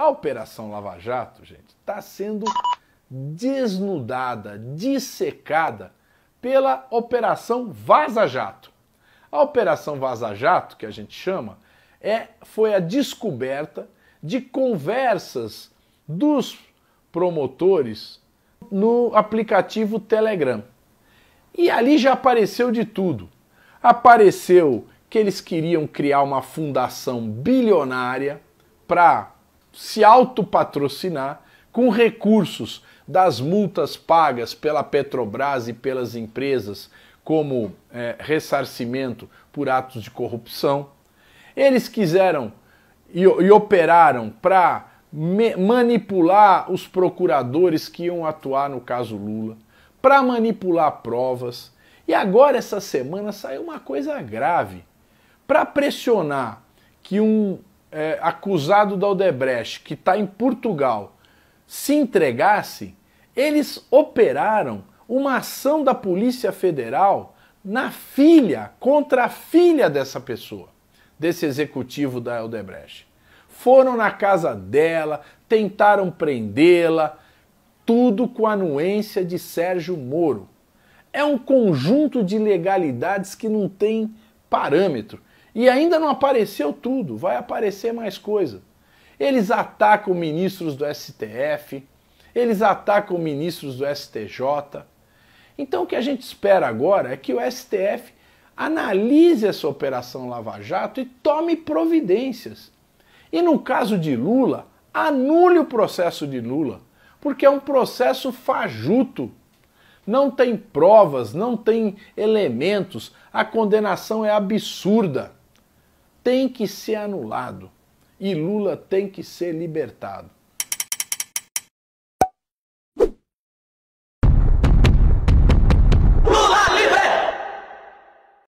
A Operação Lava Jato, gente, está sendo desnudada, dissecada pela Operação Vaza Jato. A Operação Vaza Jato, que a gente chama, é, foi a descoberta de conversas dos promotores no aplicativo Telegram. E ali já apareceu de tudo. Apareceu que eles queriam criar uma fundação bilionária para se autopatrocinar com recursos das multas pagas pela Petrobras e pelas empresas como é, ressarcimento por atos de corrupção. Eles quiseram e, e operaram para manipular os procuradores que iam atuar no caso Lula, para manipular provas. E agora, essa semana, saiu uma coisa grave. Para pressionar que um é, acusado da Odebrecht, que está em Portugal, se entregasse, eles operaram uma ação da Polícia Federal na filha, contra a filha dessa pessoa, desse executivo da Odebrecht. Foram na casa dela, tentaram prendê-la, tudo com a anuência de Sérgio Moro. É um conjunto de legalidades que não tem parâmetro. E ainda não apareceu tudo, vai aparecer mais coisa. Eles atacam ministros do STF, eles atacam ministros do STJ. Então o que a gente espera agora é que o STF analise essa operação Lava Jato e tome providências. E no caso de Lula, anule o processo de Lula, porque é um processo fajuto. Não tem provas, não tem elementos, a condenação é absurda tem que ser anulado e Lula tem que ser libertado.